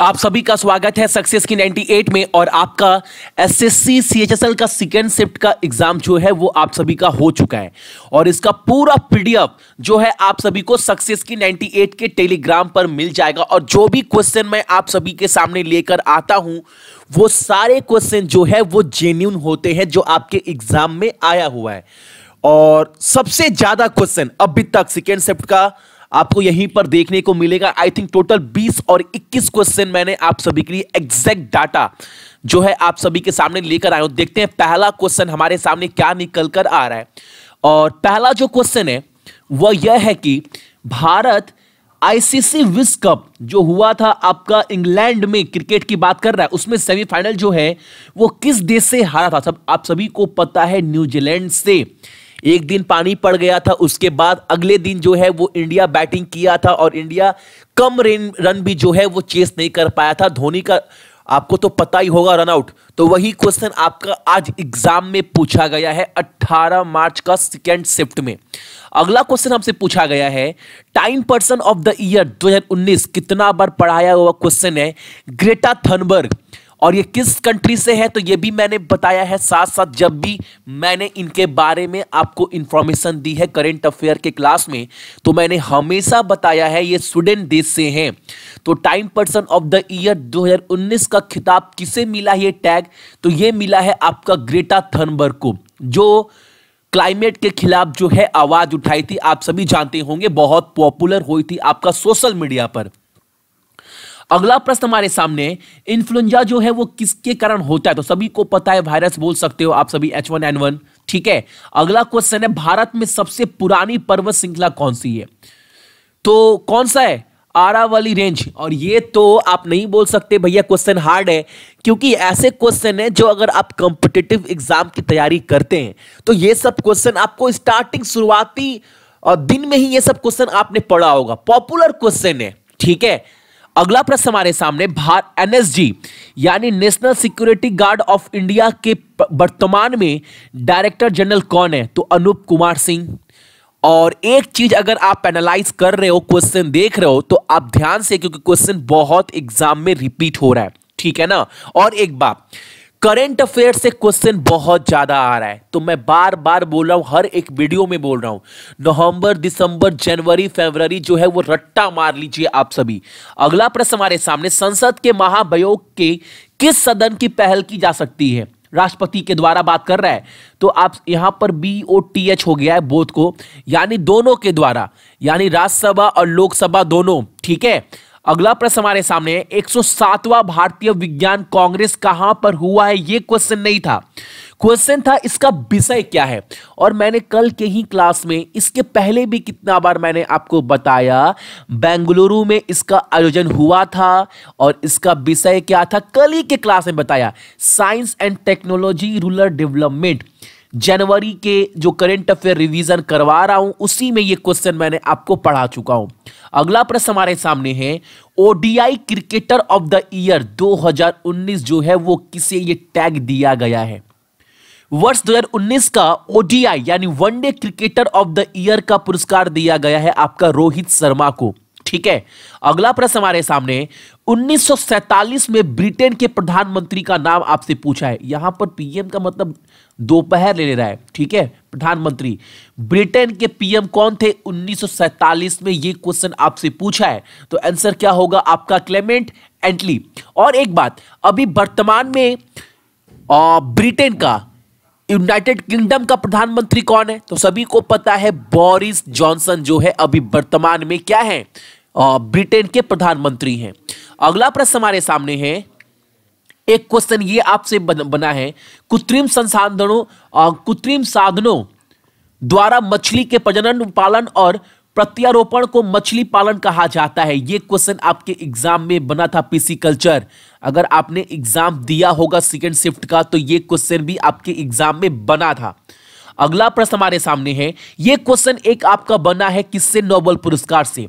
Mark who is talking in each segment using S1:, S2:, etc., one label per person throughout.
S1: आप सभी का स्वागत है सक्सेस की 98 में और आपका एसएससी सीएचएसएल का सेकेंड शिफ्ट का एग्जाम जो है वो आप सभी का हो चुका है और इसका पूरा पीडीएफ जो है आप सभी को सक्सेस की 98 के टेलीग्राम पर मिल जाएगा और जो भी क्वेश्चन मैं आप सभी के सामने लेकर आता हूं वो सारे क्वेश्चन जो है वो जेन्यून होते हैं जो आपके एग्जाम में आया हुआ है और सबसे ज्यादा क्वेश्चन अभी तक सेकेंड शिफ्ट का आपको यहीं पर देखने को मिलेगा आई थिंक टोटल 20 और 21 क्वेश्चन मैंने आप सभी के लिए एग्जैक्ट डाटा जो है आप सभी के सामने लेकर आया हूं देखते हैं पहला क्वेश्चन हमारे सामने क्या निकल कर आ रहा है और पहला जो क्वेश्चन है वह यह है कि भारत आईसीसी विश्व कप जो हुआ था आपका इंग्लैंड में क्रिकेट की बात कर रहा है उसमें सेमीफाइनल जो है वो किस देश से हारा था सब आप सभी को पता है न्यूजीलैंड से एक दिन पानी पड़ गया था उसके बाद अगले दिन जो है वो इंडिया बैटिंग किया था और इंडिया कम रन भी जो है वो चेस नहीं कर पाया था धोनी का आपको तो पता ही होगा रनआउट तो वही क्वेश्चन आपका आज एग्जाम में पूछा गया है 18 मार्च का सेकेंड शिफ्ट में अगला क्वेश्चन हमसे पूछा गया है Time person of the year 2019 कितना बार पढ़ाया हुआ क्वेश्चन है ग्रेटा थनबर्ग और ये किस कंट्री से है तो ये भी मैंने बताया है साथ साथ जब भी मैंने इनके बारे में आपको इंफॉर्मेशन दी है करेंट अफेयर के क्लास में तो मैंने हमेशा बताया है ये स्वीडन देश से हैं तो Time person of the year 2019 का खिताब किसे मिला ये टैग तो ये मिला है आपका ग्रेटा थनबर्ग को जो क्लाइमेट के खिलाफ जो है आवाज़ उठाई थी आप सभी जानते होंगे बहुत पॉपुलर हुई थी आपका सोशल मीडिया पर अगला प्रश्न हमारे सामने इन्फ्लुएंजा जो है वो किसके कारण होता है तो सभी को पता है वायरस बोल सकते हो आप सभी एच वन एन वन ठीक है अगला क्वेश्चन है भारत में सबसे पुरानी पर्वत श्रृंखला कौन सी है तो कौन सा है आरावली रेंज और ये तो आप नहीं बोल सकते भैया क्वेश्चन हार्ड है क्योंकि ऐसे क्वेश्चन है जो अगर आप कॉम्पिटिटिव एग्जाम की तैयारी करते हैं तो ये सब क्वेश्चन आपको स्टार्टिंग शुरुआती और दिन में ही ये सब क्वेश्चन आपने पढ़ा होगा पॉपुलर क्वेश्चन है ठीक है अगला प्रश्न हमारे सामने भारत एनएसजी यानी national security guard of India के वर्तमान में डायरेक्टर जनरल कौन है तो अनूप कुमार सिंह और एक चीज अगर आप एनालाइज कर रहे हो क्वेश्चन देख रहे हो तो आप ध्यान से क्योंकि क्वेश्चन बहुत एग्जाम में रिपीट हो रहा है ठीक है ना और एक बात करेंट अफेयर से क्वेश्चन बहुत ज़्यादा आ रहा है तो मैं बार बार बोल रहा हूं हर एक वीडियो में बोल रहा हूं नवंबर दिसंबर जनवरी फरवरी जो है वो रट्टा मार लीजिए आप सभी अगला प्रश्न हमारे सामने संसद के महाभियोग के किस सदन की पहल की जा सकती है राष्ट्रपति के द्वारा बात कर रहा है तो आप यहां पर बी ओ टी एच हो गया है बोध को यानी दोनों के द्वारा यानी राज्यसभा और लोकसभा दोनों ठीक है अगला प्रश्न हमारे सामने 107वां भारतीय विज्ञान कांग्रेस कहां पर हुआ है यह क्वेश्चन नहीं था क्वेश्चन था इसका विषय क्या है और मैंने कल के ही क्लास में इसके पहले भी कितना बार मैंने आपको बताया बेंगलुरु में इसका आयोजन हुआ था और इसका विषय क्या था कल ही के क्लास में बताया science and technology rural development जनवरी के जो करंट अफेयर रिवीजन करवा रहा हूं उसी में ये क्वेश्चन मैंने आपको पढ़ा चुका हूं अगला प्रश्न हमारे सामने है ODI cricketer of the year 2019 जो है वो किसे ये टैग दिया गया है वर्ष 2019 का ओडीआई यानी one day cricketer of the year का पुरस्कार दिया गया है आपका रोहित शर्मा को ठीक है अगला प्रश्न हमारे सामने 1947 में ब्रिटेन के प्रधानमंत्री का नाम आपसे पूछा है यहां पर पीएम का मतलब दोपहर ले ले रहा है ठीक है प्रधानमंत्री ब्रिटेन के पीएम कौन थे 1947 में यह क्वेश्चन आपसे पूछा है तो आंसर क्या होगा आपका क्लेमेंट एंटली और एक बात अभी वर्तमान में ब्रिटेन का यूनाइटेड किंगडम का प्रधानमंत्री कौन है तो सभी को पता है बोरिस जॉनसन जो है अभी वर्तमान में क्या है ब्रिटेन के प्रधानमंत्री हैं अगला प्रश्न हमारे सामने है एक क्वेश्चन ये आपसे बना है कृत्रिम संसाधनों कृत्रिम साधनों द्वारा मछली के प्रजनन पालन और प्रत्यारोपण को मछली पालन कहा जाता है ये क्वेश्चन आपके एग्जाम में बना था पीसी कल्चर अगर आपने एग्जाम दिया होगा सेकेंड शिफ्ट का तो ये क्वेश्चन भी आपके एग्जाम में बना था अगला प्रश्न हमारे सामने है ये क्वेश्चन एक आपका बना है किससे नोबल पुरस्कार से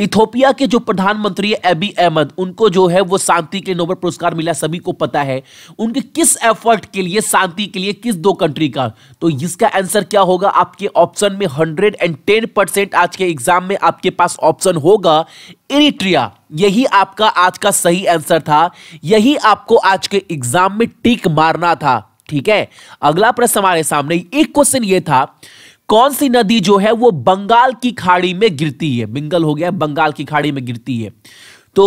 S1: इथोपिया के जो प्रधानमंत्री एबी अहमद उनको जो है वो शांति के नोबल पुरस्कार मिला सभी को पता है उनके किस एफर्ट के लिए शांति के लिए किस दो कंट्री का तो इसका आंसर क्या होगा आपके ऑप्शन में हंड्रेड एंड टेन परसेंट आज के एग्जाम में आपके पास ऑप्शन होगा इरिट्रिया यही आपका आज का सही आंसर था यही आपको आज के एग्जाम में टिक मारना था ठीक है अगला प्रश्न हमारे सामने एक क्वेश्चन ये था कौन सी नदी जो है वो बंगाल की खाड़ी में गिरती है बिंगल हो गया बंगाल की खाड़ी में गिरती है तो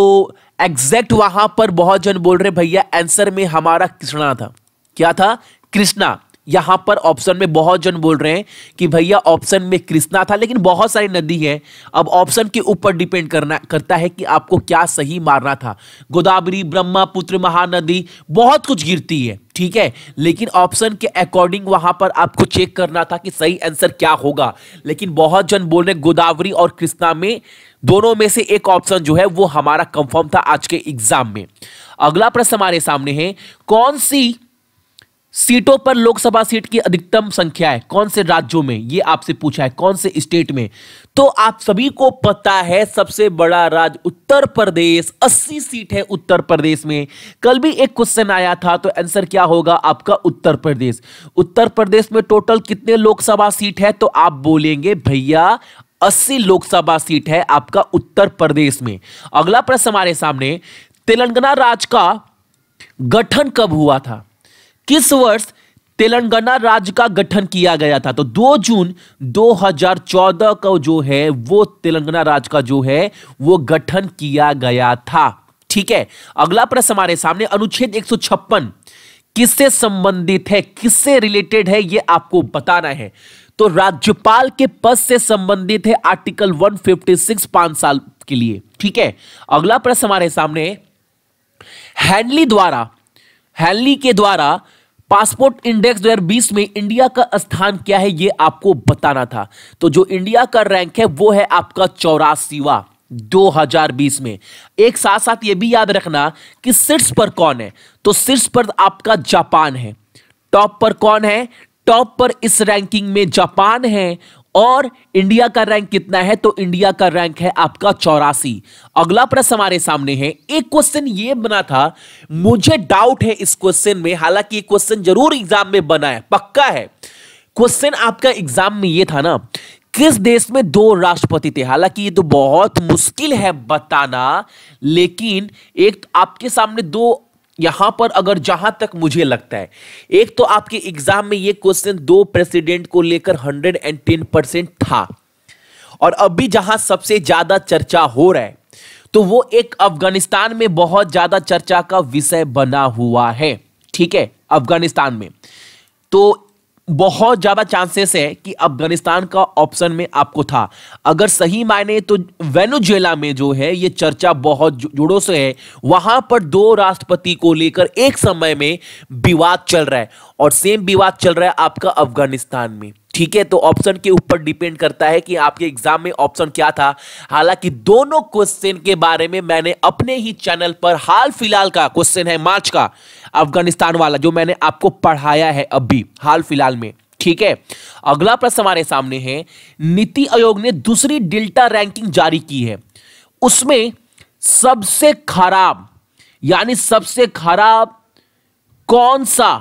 S1: एग्जैक्ट वहां पर बहुत जन बोल रहे भैया आंसर में हमारा कृष्णा था क्या था कृष्णा यहां पर ऑप्शन में बहुत जन बोल रहे हैं कि भैया ऑप्शन में कृष्णा था लेकिन बहुत सारी नदी है अब ऑप्शन के ऊपर डिपेंड करना करता है कि आपको क्या सही मारना था गोदावरी ब्रह्मपुत्र महानदी बहुत कुछ गिरती है ठीक है लेकिन ऑप्शन के अकॉर्डिंग वहां पर आपको चेक करना था कि सही आंसर क्या होगा लेकिन बहुत जन बोल रहे गोदावरी और कृष्णा में दोनों में से एक ऑप्शन जो है वो हमारा कंफर्म था आज के एग्जाम में अगला प्रश्न हमारे सामने है कौन सी सीटों पर लोकसभा सीट की अधिकतम संख्या है कौन से राज्यों में ये आपसे पूछा है कौन से स्टेट में तो आप सभी को पता है सबसे बड़ा राज्य उत्तर प्रदेश 80 सीट है उत्तर प्रदेश में कल भी एक क्वेश्चन आया था तो आंसर क्या होगा आपका उत्तर प्रदेश उत्तर प्रदेश में टोटल कितने लोकसभा सीट है तो आप बोलेंगे भैया 80 लोकसभा सीट है आपका उत्तर प्रदेश में अगला प्रश्न हमारे सामने तेलंगाना राज्य का गठन कब हुआ था किस वर्ष तेलंगाना राज्य का गठन किया गया था तो 2 जून 2014 को जो है वो तेलंगाना राज्य का जो है वो गठन किया गया था ठीक है अगला प्रश्न हमारे सामने अनुच्छेद एक किससे संबंधित है किससे रिलेटेड है ये आपको बताना है तो राज्यपाल के पद से संबंधित है आर्टिकल 156 पांच साल के लिए ठीक है अगला प्रश्न हमारे सामने हैंडली द्वारा हैली के द्वारा पासपोर्ट इंडेक्स 2020 में इंडिया का स्थान क्या है ये आपको बताना था तो जो इंडिया का रैंक है वो है आपका चौरासीवा 2020 में एक साथ साथ ये भी याद रखना कि शीर्ष पर कौन है तो शीर्ष पर आपका जापान है टॉप पर कौन है टॉप पर इस रैंकिंग में जापान है और इंडिया का रैंक कितना है तो इंडिया का रैंक है आपका चौरासी अगला प्रश्न हमारे सामने है एक क्वेश्चन ये बना था मुझे डाउट है इस क्वेश्चन में हालांकि क्वेश्चन जरूर एग्जाम में बना है पक्का है क्वेश्चन आपका एग्जाम में ये था ना किस देश में दो राष्ट्रपति थे हालांकि ये तो बहुत मुश्किल है बताना लेकिन एक आपके सामने दो यहां पर अगर जहां तक मुझे लगता है एक तो आपके एग्जाम में ये क्वेश्चन दो प्रेसिडेंट को लेकर हंड्रेड एंड टेन परसेंट था और अभी जहां सबसे ज्यादा चर्चा हो रहा है तो वो एक अफगानिस्तान में बहुत ज्यादा चर्चा का विषय बना हुआ है ठीक है अफगानिस्तान में तो बहुत ज्यादा चांसेस है कि अफगानिस्तान का ऑप्शन में आपको था अगर सही मायने तो वेनुजेला में जो है ये चर्चा बहुत जोड़ों से है वहां पर दो राष्ट्रपति को लेकर एक समय में विवाद चल रहा है और सेम विवाद चल रहा है आपका अफगानिस्तान में ठीक है तो ऑप्शन के ऊपर डिपेंड करता है कि आपके एग्जाम में ऑप्शन क्या था हालांकि दोनों क्वेश्चन के बारे में मैंने अपने ही चैनल पर हाल फिलहाल का क्वेश्चन है मार्च का अफगानिस्तान वाला जो मैंने आपको पढ़ाया है अभी हाल फिलहाल में ठीक है अगला प्रश्न हमारे सामने है नीति आयोग ने दूसरी डेल्टा रैंकिंग जारी की है उसमें सबसे खराब यानी सबसे खराब कौन सा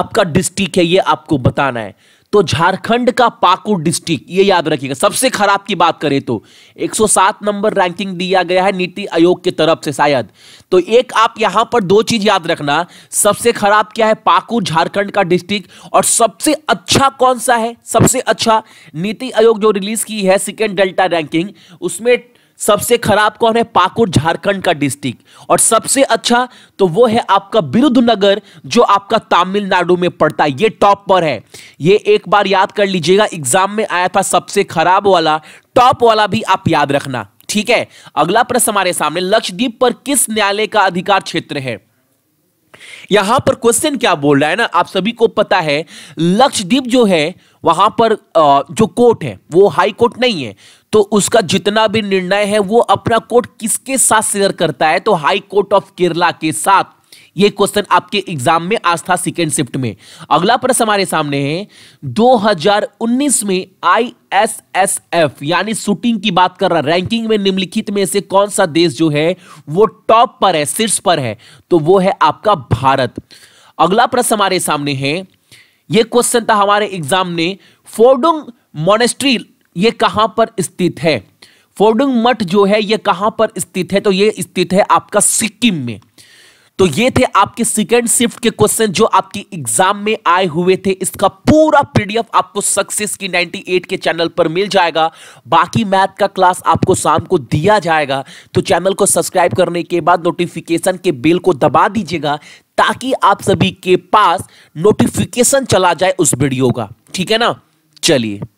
S1: आपका डिस्ट्रिक्ट है ये आपको बताना है तो झारखंड का पाकुड़ डिस्ट्रिक्ट ये याद रखिएगा सबसे खराब की बात करें तो 107 नंबर रैंकिंग दिया गया है नीति आयोग की तरफ से शायद तो एक आप यहां पर दो चीज याद रखना सबसे खराब क्या है पाकुड़ झारखंड का डिस्ट्रिक्ट और सबसे अच्छा कौन सा है सबसे अच्छा नीति आयोग जो रिलीज की है सेकेंड डेल्टा रैंकिंग उसमें सबसे खराब कौन है पाकुड़ झारखंड का डिस्ट्रिक्ट और सबसे अच्छा तो वो है आपका नगर जो आपका तमिलनाडु में पड़ता है ये टॉप पर है ये एक बार याद कर लीजिएगा एग्जाम में आया था सबसे खराब वाला टॉप वाला भी आप याद रखना ठीक है अगला प्रश्न हमारे सामने लक्षद्वीप पर किस न्यायालय का अधिकार क्षेत्र है यहां पर क्वेश्चन क्या बोल रहा है ना आप सभी को पता है लक्षद्वीप जो है वहां पर जो कोर्ट है वो हाई कोर्ट नहीं है तो उसका जितना भी निर्णय है वो अपना कोर्ट किसके साथ शेयर करता है तो हाई कोर्ट ऑफ केरला के साथ ये क्वेश्चन आपके एग्जाम में आज था सेकेंड शिफ्ट में अगला प्रश्न हमारे सामने है 2019 में आई एस एस एफ यानी शूटिंग की बात कर रहा रैंकिंग में निम्नलिखित में से कौन सा देश जो है वो टॉप पर है शीर्ष पर है तो वो है आपका भारत अगला प्रश्न हमारे सामने है ये क्वेश्चन था हमारे एग्जाम ने फोर्डुंग मोनेस्ट्री ये कहां पर स्थित है फोर्डुंग मठ जो है ये कहां पर स्थित है तो ये स्थित है आपका सिक्किम में तो ये थे आपके सेकेंड शिफ्ट के क्वेश्चन जो आपके एग्जाम में आए हुए थे इसका पूरा पीडीएफ आपको सक्सेस की 98 के चैनल पर मिल जाएगा बाकी मैथ का क्लास आपको शाम को दिया जाएगा तो चैनल को सब्सक्राइब करने के बाद नोटिफिकेशन के बेल को दबा दीजिएगा ताकि आप सभी के पास नोटिफिकेशन चला जाए उस वीडियो का ठीक है ना चलिए